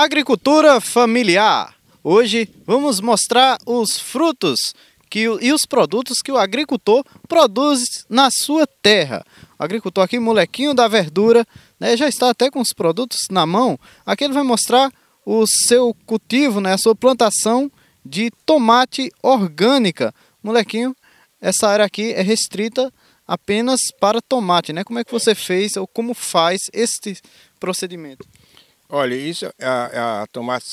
Agricultura familiar. Hoje vamos mostrar os frutos que, e os produtos que o agricultor produz na sua terra. O agricultor aqui, molequinho da verdura, né, já está até com os produtos na mão. Aqui ele vai mostrar o seu cultivo, né, a sua plantação de tomate orgânica. Molequinho, essa área aqui é restrita apenas para tomate, né? Como é que você fez ou como faz este procedimento? Olha, isso é a, é a tomate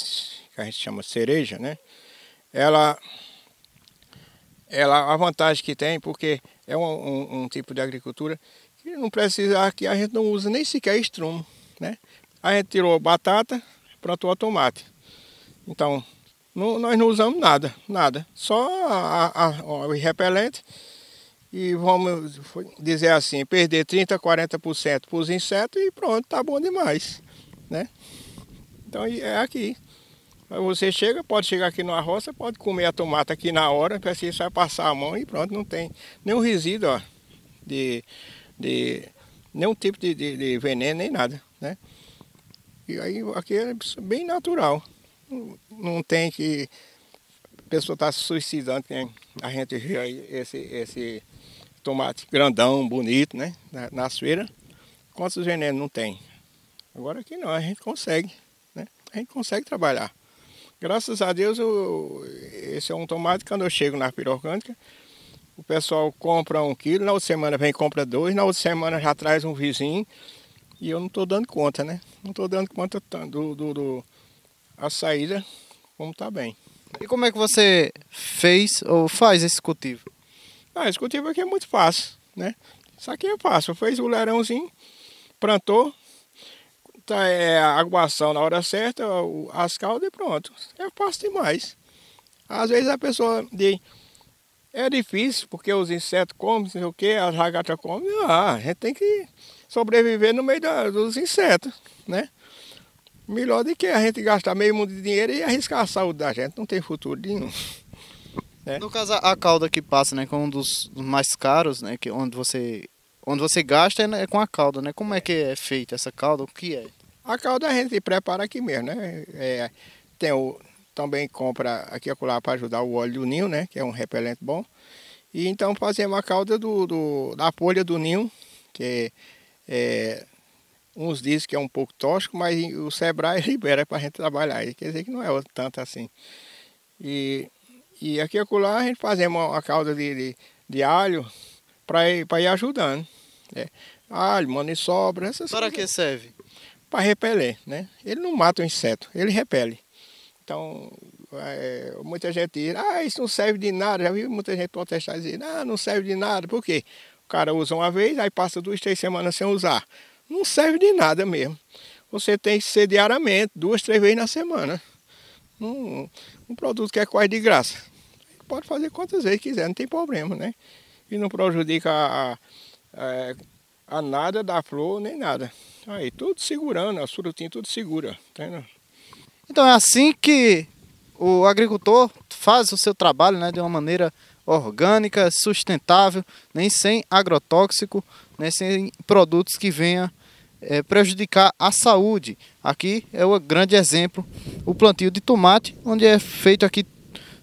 que a gente chama cereja, né? Ela, ela a vantagem que tem, porque é um, um, um tipo de agricultura que não precisa, que a gente não usa nem sequer estrumo, né? A gente tirou batata, plantou a tomate. Então, não, nós não usamos nada, nada. Só a, a, o repelente e vamos dizer assim, perder 30, 40% para os insetos e pronto, tá bom demais né? Então é aqui. Você chega, pode chegar aqui numa roça, pode comer a tomata aqui na hora, precisa assim só passar a mão e pronto, não tem nenhum resíduo ó, de, de nenhum tipo de, de, de, veneno nem nada, né? E aí aqui é bem natural, não tem que a pessoa estar tá se suicidando, né? a gente vê aí esse, esse tomate grandão, bonito, né? Na, na sueira, quantos venenos não tem? Agora aqui não, a gente consegue, né? A gente consegue trabalhar. Graças a Deus, eu, esse é um tomate quando eu chego na pira orgânica, o pessoal compra um quilo, na outra semana vem compra dois, na outra semana já traz um vizinho. E eu não estou dando conta, né? Não estou dando conta do, do, do, a saída como está bem. E como é que você fez ou faz esse cultivo? Ah, esse cultivo aqui é muito fácil, né? Isso aqui é fácil. Fez o leirãozinho, plantou, tá, é, aguação na hora certa, as caldas e pronto. É fácil demais. Às vezes a pessoa diz, é difícil porque os insetos comem, não sei o que, as ragatas comem. Ah, a gente tem que sobreviver no meio da, dos insetos, né? Melhor do que a gente gastar meio mundo de dinheiro e arriscar a saúde da gente, não tem futuro nenhum. Né? No caso, a cauda que passa, né, que é um dos mais caros, né, que é onde você Onde você gasta é, é com a calda, né? Como é que é feita essa calda? O que é? A calda a gente prepara aqui mesmo, né? É, tem o, também compra aqui e para ajudar o óleo do ninho, né? Que é um repelente bom. E então fazemos a calda do, do da polha do ninho, que é, é uns dizem que é um pouco tóxico, mas o Sebrae libera para a gente trabalhar. Quer dizer que não é tanto assim. E, e aqui e acolá a gente fazemos a calda de, de, de alho para ir, ir ajudando. É. Alho, ah, sobra. essas Para coisas. que serve? Para repeler, né? Ele não mata o inseto, ele repele. Então, é, muita gente diz, ah, isso não serve de nada. Já vi muita gente protestar e dizer, ah, não serve de nada. Por quê? O cara usa uma vez, aí passa duas, três semanas sem usar. Não serve de nada mesmo. Você tem que ser diariamente, duas, três vezes na semana. Um, um produto que é quase de graça. Pode fazer quantas vezes quiser, não tem problema, né? E não prejudica a é, a nada da flor, nem nada. Aí tudo segurando, as frutinhas tudo segura. Entendeu? Então é assim que o agricultor faz o seu trabalho né, de uma maneira orgânica, sustentável, nem sem agrotóxico, nem sem produtos que venham é, prejudicar a saúde. Aqui é o grande exemplo, o plantio de tomate, onde é feito aqui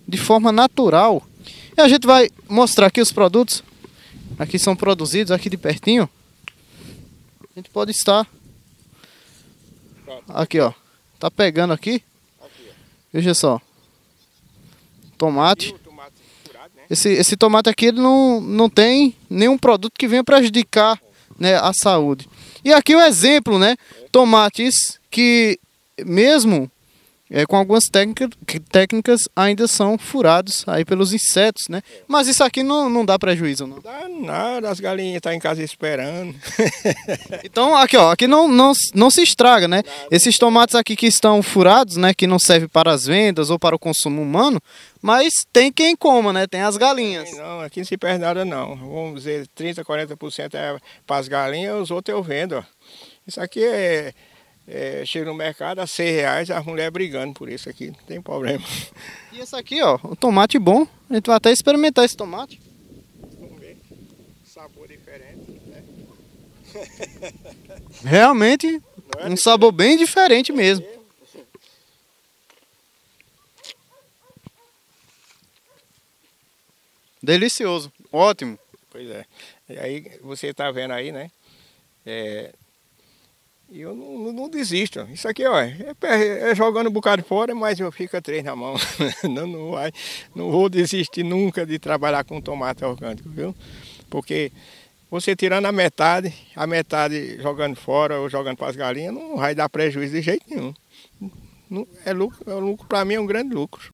de forma natural. E a gente vai mostrar aqui os produtos aqui são produzidos, aqui de pertinho, a gente pode estar aqui, ó. Tá pegando aqui. aqui Veja só. Tomate. Esse, esse tomate aqui ele não, não tem nenhum produto que venha prejudicar né, a saúde. E aqui o um exemplo, né? Tomates que mesmo é, com algumas técnicas ainda são furados aí pelos insetos, né? Mas isso aqui não, não dá prejuízo, não? Dá nada, as galinhas estão tá em casa esperando. então, aqui ó, aqui não, não, não se estraga, né? Nada. Esses tomates aqui que estão furados, né? Que não servem para as vendas ou para o consumo humano, mas tem quem coma, né? Tem as galinhas. Não, aqui não se perde nada não. Vamos dizer, 30, 40% é para as galinhas, os outros eu vendo, ó. Isso aqui é é, chega no mercado a 6 reais, as mulheres brigando por isso aqui, não tem problema. E esse aqui, ó, o tomate bom. A gente vai até experimentar esse tomate. Vamos ver. Sabor diferente, né? Realmente, é um diferente. sabor bem diferente é mesmo. É. Delicioso, ótimo. Pois é. E aí você está vendo aí, né? É, e eu não, não, não desisto. Isso aqui ó, é, é, jogando um bocado fora, mas eu fico três na mão. não, não, vai, não vou desistir nunca de trabalhar com tomate orgânico, viu? Porque você tirando a metade, a metade jogando fora ou jogando para as galinhas, não vai dar prejuízo de jeito nenhum. É lucro, é lucro para mim é um grande lucro.